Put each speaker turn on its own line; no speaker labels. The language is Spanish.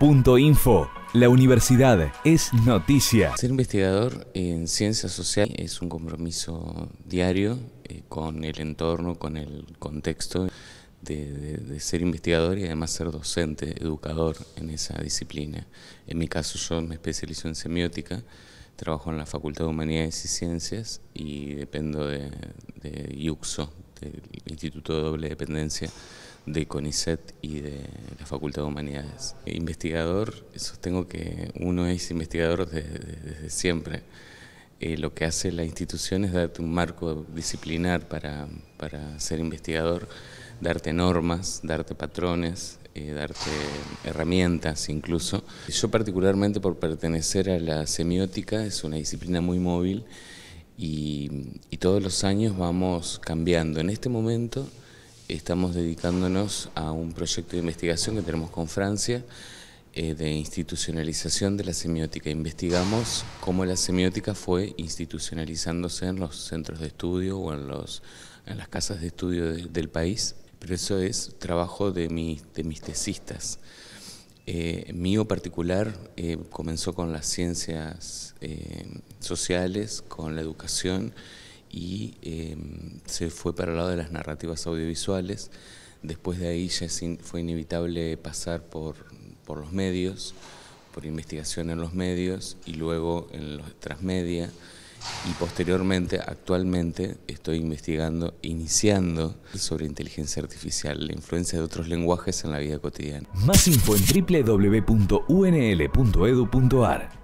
Info. La universidad es noticia. Ser investigador en ciencias sociales es un compromiso diario eh, con el entorno, con el contexto de, ser investigador y además ser docente, educador en esa disciplina. En mi caso yo me especializo en semiótica, trabajo en la Facultad de Humanidades y Ciencias y dependo de, de del este, Instituto de Doble Dependencia de CONICET y de la Facultad de Humanidades. Investigador, sostengo que uno es investigador desde, siempre. Eh, lo que hace la institución es darte un marco disciplinar para, para ser investigador, darte normas, darte patrones, eh, darte herramientas incluso. Yo particularmente por pertenecer a la semiótica, es una disciplina muy móvil, y, todos los años vamos cambiando. En este momento estamos dedicándonos a un proyecto de investigación que tenemos con Francia eh, de institucionalización de la semiótica. Investigamos cómo la semiótica fue institucionalizándose en los centros de estudio o en, los, las casas de estudio del país, pero eso es trabajo de, de mis tesistas. Eh, mío particular eh, comenzó con las ciencias eh, sociales, con la educación y em, se fue para el lado de las narrativas audiovisuales. Después de ahí ya fue inevitable pasar por, por los medios, por investigación en los medios y luego en los transmedia y posteriormente, actualmente, estoy investigando, iniciando sobre inteligencia artificial, la influencia de otros lenguajes en la vida cotidiana. Más info en www.unl.edu.ar